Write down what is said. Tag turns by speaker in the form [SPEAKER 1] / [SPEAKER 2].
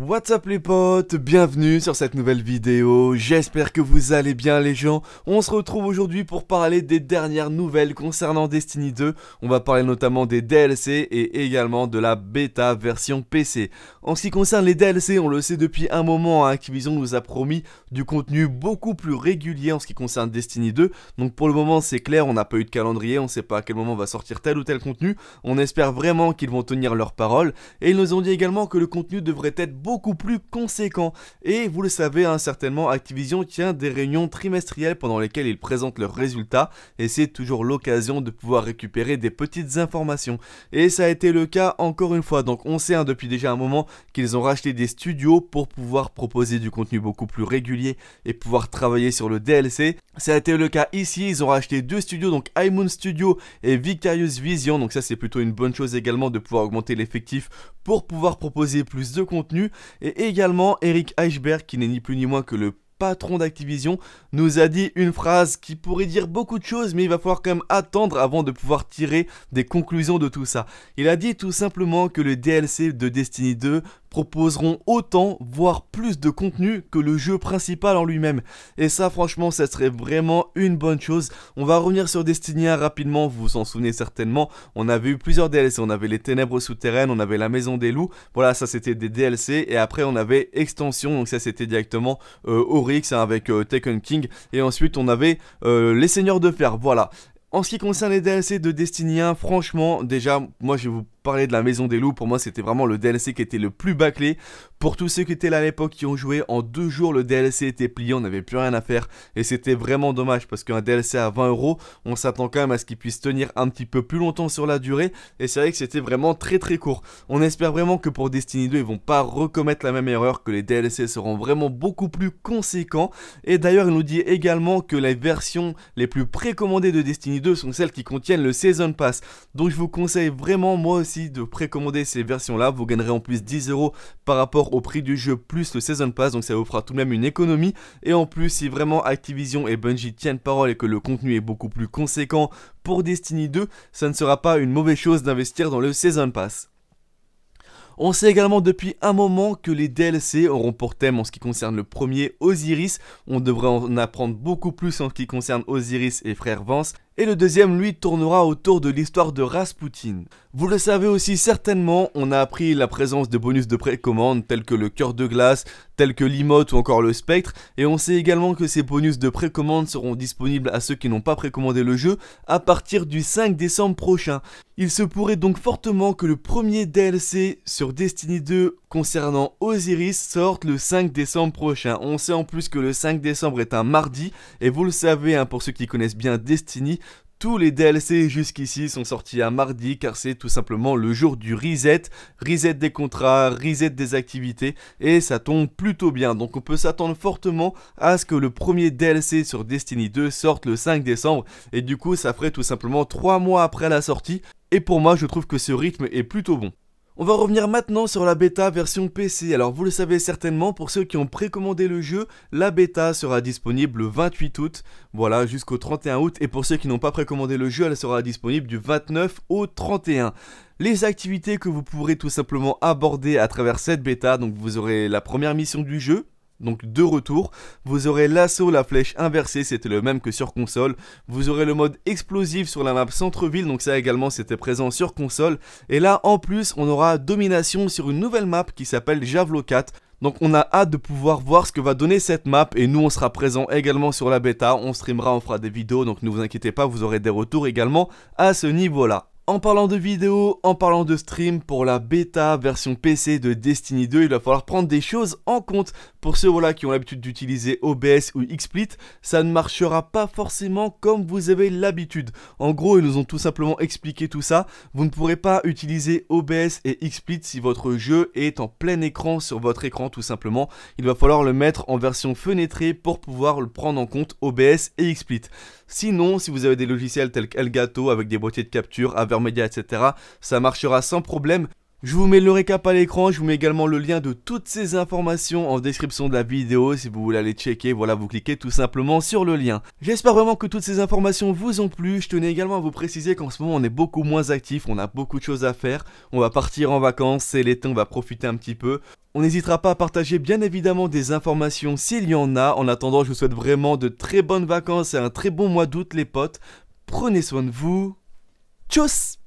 [SPEAKER 1] What's up les potes, bienvenue sur cette nouvelle vidéo, j'espère que vous allez bien les gens, on se retrouve aujourd'hui pour parler des dernières nouvelles concernant Destiny 2, on va parler notamment des DLC et également de la bêta version PC. En ce qui concerne les DLC, on le sait depuis un moment, hein, Activision nous a promis du contenu beaucoup plus régulier en ce qui concerne Destiny 2, donc pour le moment c'est clair, on n'a pas eu de calendrier, on ne sait pas à quel moment va sortir tel ou tel contenu, on espère vraiment qu'ils vont tenir leur parole, et ils nous ont dit également que le contenu devrait être beaucoup plus conséquent. Et vous le savez hein, certainement, Activision tient des réunions trimestrielles pendant lesquelles ils présentent leurs résultats et c'est toujours l'occasion de pouvoir récupérer des petites informations. Et ça a été le cas encore une fois, donc on sait hein, depuis déjà un moment qu'ils ont racheté des studios pour pouvoir proposer du contenu beaucoup plus régulier et pouvoir travailler sur le DLC. Ça a été le cas ici, ils ont racheté deux studios, donc iMoon Studio et Victorious Vision, donc ça c'est plutôt une bonne chose également de pouvoir augmenter l'effectif pour pouvoir proposer plus de contenu et également, Eric Eichberg, qui n'est ni plus ni moins que le patron d'Activision, nous a dit une phrase qui pourrait dire beaucoup de choses, mais il va falloir quand même attendre avant de pouvoir tirer des conclusions de tout ça. Il a dit tout simplement que le DLC de Destiny 2 proposeront autant, voire plus de contenu que le jeu principal en lui-même. Et ça, franchement, ça serait vraiment une bonne chose. On va revenir sur Destinia rapidement, vous vous en souvenez certainement. On avait eu plusieurs DLC, on avait les Ténèbres souterraines, on avait la Maison des Loups. Voilà, ça c'était des DLC. Et après, on avait Extension, donc ça c'était directement euh, Oryx hein, avec euh, Taken King. Et ensuite, on avait euh, les Seigneurs de Fer, voilà. En ce qui concerne les DLC de Destiny 1, franchement, déjà, moi je vous parler de la Maison des Loups, pour moi c'était vraiment le DLC qui était le plus bâclé. Pour tous ceux qui étaient là à l'époque qui ont joué, en deux jours le DLC était plié, on n'avait plus rien à faire. Et c'était vraiment dommage parce qu'un DLC à 20 euros, on s'attend quand même à ce qu'il puisse tenir un petit peu plus longtemps sur la durée. Et c'est vrai que c'était vraiment très très court. On espère vraiment que pour Destiny 2, ils vont pas recommettre la même erreur, que les DLC seront vraiment beaucoup plus conséquents. Et d'ailleurs, il nous dit également que les versions les plus précommandées de Destiny 2 sont celles qui contiennent le Season Pass. Donc je vous conseille vraiment moi aussi de précommander ces versions-là, vous gagnerez en plus 10 euros par rapport au prix du jeu plus le Season Pass, donc ça vous fera tout de même une économie. Et en plus, si vraiment Activision et Bungie tiennent parole et que le contenu est beaucoup plus conséquent pour Destiny 2, ça ne sera pas une mauvaise chose d'investir dans le Season Pass. On sait également depuis un moment que les DLC auront pour thème en ce qui concerne le premier Osiris. On devrait en apprendre beaucoup plus en ce qui concerne Osiris et Frère Vance et le deuxième lui tournera autour de l'histoire de Rasputin. Vous le savez aussi certainement, on a appris la présence de bonus de précommande tels que le cœur de glace, tels que l'imote ou encore le spectre, et on sait également que ces bonus de précommande seront disponibles à ceux qui n'ont pas précommandé le jeu à partir du 5 décembre prochain. Il se pourrait donc fortement que le premier DLC sur Destiny 2 concernant Osiris sortent le 5 décembre prochain. On sait en plus que le 5 décembre est un mardi, et vous le savez, hein, pour ceux qui connaissent bien Destiny, tous les DLC jusqu'ici sont sortis un mardi car c'est tout simplement le jour du reset, reset des contrats, reset des activités et ça tombe plutôt bien. Donc on peut s'attendre fortement à ce que le premier DLC sur Destiny 2 sorte le 5 décembre et du coup ça ferait tout simplement 3 mois après la sortie et pour moi je trouve que ce rythme est plutôt bon. On va revenir maintenant sur la bêta version PC. Alors vous le savez certainement, pour ceux qui ont précommandé le jeu, la bêta sera disponible le 28 août, voilà, jusqu'au 31 août. Et pour ceux qui n'ont pas précommandé le jeu, elle sera disponible du 29 au 31 les activités que vous pourrez tout simplement aborder à travers cette bêta. Donc vous aurez la première mission du jeu, donc deux retours, Vous aurez l'assaut, la flèche inversée, c'était le même que sur console. Vous aurez le mode explosif sur la map centre-ville, donc ça également c'était présent sur console. Et là en plus on aura domination sur une nouvelle map qui s'appelle Javelot 4. Donc on a hâte de pouvoir voir ce que va donner cette map et nous on sera présent également sur la bêta, on streamera, on fera des vidéos donc ne vous inquiétez pas, vous aurez des retours également à ce niveau là. En parlant de vidéo, en parlant de stream, pour la bêta version PC de Destiny 2, il va falloir prendre des choses en compte. Pour ceux là qui ont l'habitude d'utiliser OBS ou XSplit, ça ne marchera pas forcément comme vous avez l'habitude. En gros, ils nous ont tout simplement expliqué tout ça. Vous ne pourrez pas utiliser OBS et XSplit si votre jeu est en plein écran sur votre écran tout simplement. Il va falloir le mettre en version fenêtrée pour pouvoir le prendre en compte OBS et XSplit. Sinon, si vous avez des logiciels tels qu'Elgato avec des boîtiers de capture, version médias, etc. Ça marchera sans problème. Je vous mets le récap à l'écran, je vous mets également le lien de toutes ces informations en description de la vidéo si vous voulez aller checker, voilà vous cliquez tout simplement sur le lien. J'espère vraiment que toutes ces informations vous ont plu, je tenais également à vous préciser qu'en ce moment on est beaucoup moins actif, on a beaucoup de choses à faire, on va partir en vacances, c'est l'été, on va profiter un petit peu. On n'hésitera pas à partager bien évidemment des informations s'il y en a, en attendant je vous souhaite vraiment de très bonnes vacances et un très bon mois d'août les potes, prenez soin de vous, Tschüss!